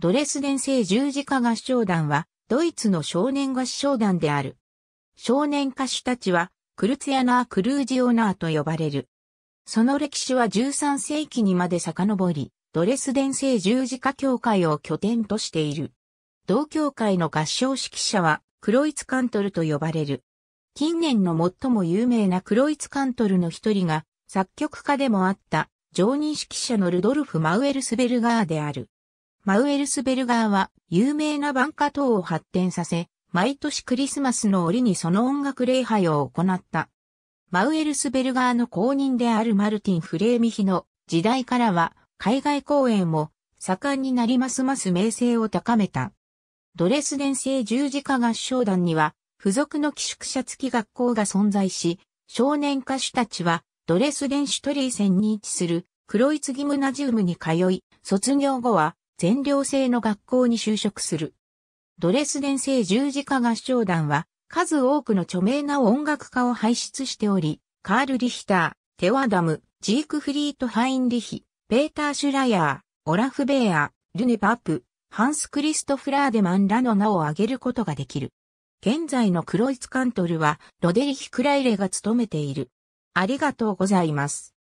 ドレスデン製十字架合唱団は、ドイツの少年合唱団である。少年歌手たちは、クルツヤナー・クルージオナーと呼ばれる。その歴史は13世紀にまで遡り、ドレスデン製十字架協会を拠点としている。同協会の合唱指揮者は、クロイツカントルと呼ばれる。近年の最も有名なクロイツカントルの一人が、作曲家でもあった、常任指揮者のルドルフ・マウエルスベルガーである。マウエルスベルガーは有名なバンカ島を発展させ、毎年クリスマスの折にその音楽礼拝を行った。マウエルスベルガーの公認であるマルティン・フレーミヒの時代からは海外公演も盛んになりますます名声を高めた。ドレスデン製十字架合唱団には付属の寄宿舎付き学校が存在し、少年歌手たちはドレスデンシュトリーセンに位置するクロイツギムナジウムに通い、卒業後は全寮制の学校に就職する。ドレスデン製十字架合唱団は、数多くの著名な音楽家を輩出しており、カール・リヒター、テワダム、ジークフリート・ハインリヒ、ペーター・シュラヤー、オラフ・ベーア、ルネ・パップ、ハンス・クリストフ・ラーデマンらの名を挙げることができる。現在のクロイツ・カントルは、ロデリヒ・クライレが務めている。ありがとうございます。